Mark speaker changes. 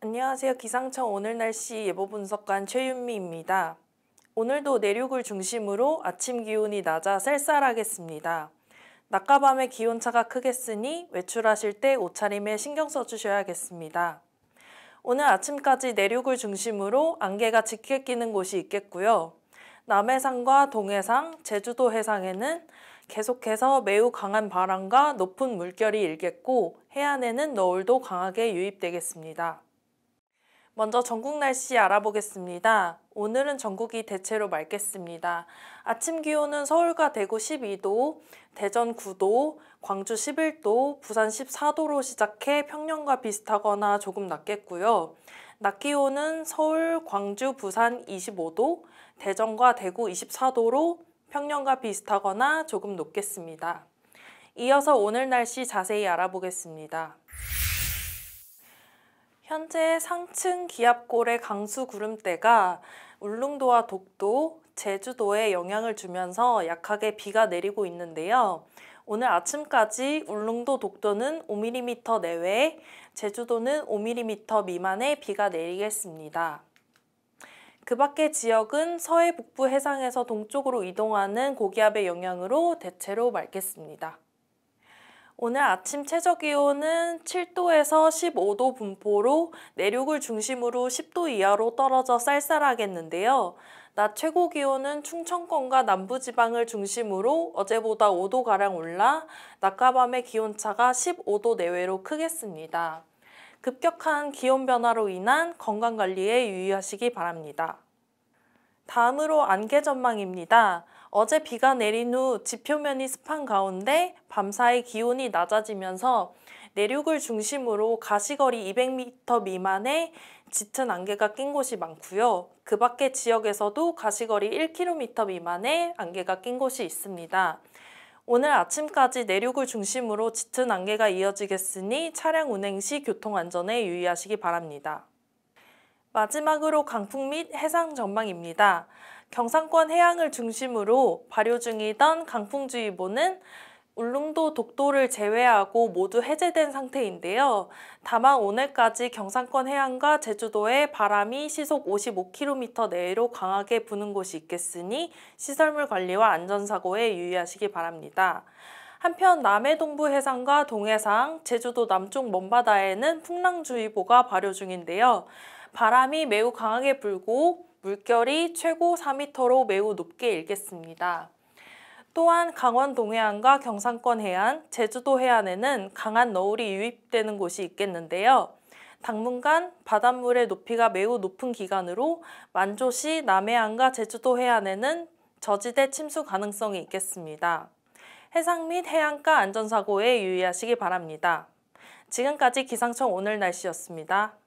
Speaker 1: 안녕하세요. 기상청 오늘 날씨 예보 분석관 최윤미입니다. 오늘도 내륙을 중심으로 아침 기온이 낮아 쌀쌀하겠습니다. 낮과 밤의 기온차가 크겠으니 외출하실 때 옷차림에 신경 써주셔야겠습니다. 오늘 아침까지 내륙을 중심으로 안개가 짙게 끼는 곳이 있겠고요. 남해상과 동해상, 제주도 해상에는 계속해서 매우 강한 바람과 높은 물결이 일겠고 해안에는 너울도 강하게 유입되겠습니다. 먼저 전국 날씨 알아보겠습니다. 오늘은 전국이 대체로 맑겠습니다. 아침 기온은 서울과 대구 12도, 대전 9도, 광주 11도, 부산 14도로 시작해 평년과 비슷하거나 조금 낮겠고요. 낮 기온은 서울, 광주, 부산 25도, 대전과 대구 24도로 평년과 비슷하거나 조금 높겠습니다. 이어서 오늘 날씨 자세히 알아보겠습니다. 현재 상층 기압골의 강수 구름대가 울릉도와 독도, 제주도에 영향을 주면서 약하게 비가 내리고 있는데요. 오늘 아침까지 울릉도 독도는 5mm 내외, 제주도는 5mm 미만의 비가 내리겠습니다. 그 밖의 지역은 서해 북부 해상에서 동쪽으로 이동하는 고기압의 영향으로 대체로 맑겠습니다. 오늘 아침 최저 기온은 7도에서 15도 분포로 내륙을 중심으로 10도 이하로 떨어져 쌀쌀하겠는데요. 낮 최고 기온은 충청권과 남부지방을 중심으로 어제보다 5도가량 올라 낮과 밤의 기온차가 15도 내외로 크겠습니다. 급격한 기온 변화로 인한 건강관리에 유의하시기 바랍니다. 다음으로 안개 전망입니다. 어제 비가 내린 후 지표면이 습한 가운데 밤사이 기온이 낮아지면서 내륙을 중심으로 가시거리 200m 미만의 짙은 안개가 낀 곳이 많고요. 그 밖의 지역에서도 가시거리 1km 미만의 안개가 낀 곳이 있습니다. 오늘 아침까지 내륙을 중심으로 짙은 안개가 이어지겠으니 차량 운행 시 교통안전에 유의하시기 바랍니다. 마지막으로 강풍 및 해상 전망입니다. 경상권 해양을 중심으로 발효 중이던 강풍주의보는 울릉도 독도를 제외하고 모두 해제된 상태인데요. 다만 오늘까지 경상권 해안과 제주도에 바람이 시속 55km 내로 강하게 부는 곳이 있겠으니 시설물 관리와 안전사고에 유의하시기 바랍니다. 한편 남해 동부 해상과 동해상, 제주도 남쪽 먼바다에는 풍랑주의보가 발효 중인데요. 바람이 매우 강하게 불고 물결이 최고 4m로 매우 높게 일겠습니다. 또한 강원 동해안과 경상권 해안, 제주도 해안에는 강한 너울이 유입되는 곳이 있겠는데요. 당분간 바닷물의 높이가 매우 높은 기간으로 만조시 남해안과 제주도 해안에는 저지대 침수 가능성이 있겠습니다. 해상 및 해안가 안전사고에 유의하시기 바랍니다. 지금까지 기상청 오늘 날씨였습니다.